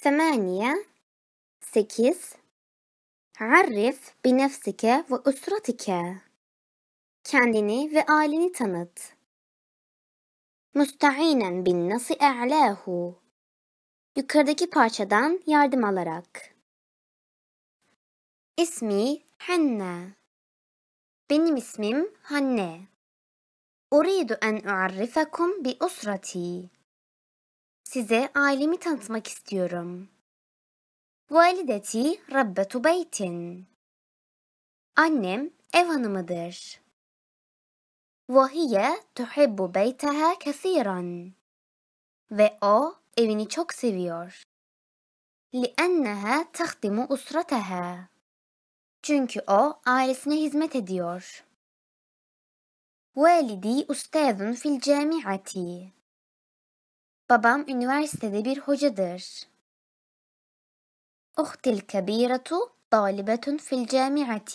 ثمانية sekiz عرف بنفسك وأسرتك Kendini ve aileni tanıt. Müsteinen bin nasi e'lahu. Yukarıdaki parçadan yardım alarak. İsmi Hanna. Benim ismim Hanne. أريد أن أعرفكم بأسرتي. Size ailemi tanıtmak istiyorum. Valideti Rabbetu Beytin. Annem ev hanımıdır. وهي تحب بيتها كثيرا. Ve o evini çok seviyor. لأنها تخدم أسرتها. Çünkü o ailesine hizmet ediyor. والدي أستاذ في الجامعة. Babam üniversitede bir hocadır. أختي الكبيرة طالبة في الجامعة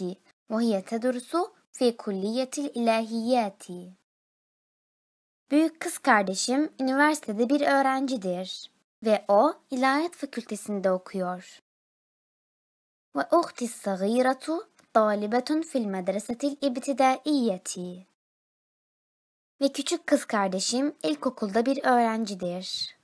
وهي تدرس في كلية الإلهيات. Büyük kız kardeşim üniversitede bir öğrencidir ve o ilahiyat fakültesinde okuyor. وأختي الصغيرة طالبة في المدرسة الابتدائية ve küçük kız kardeşim ilkokulda bir öğrencidir.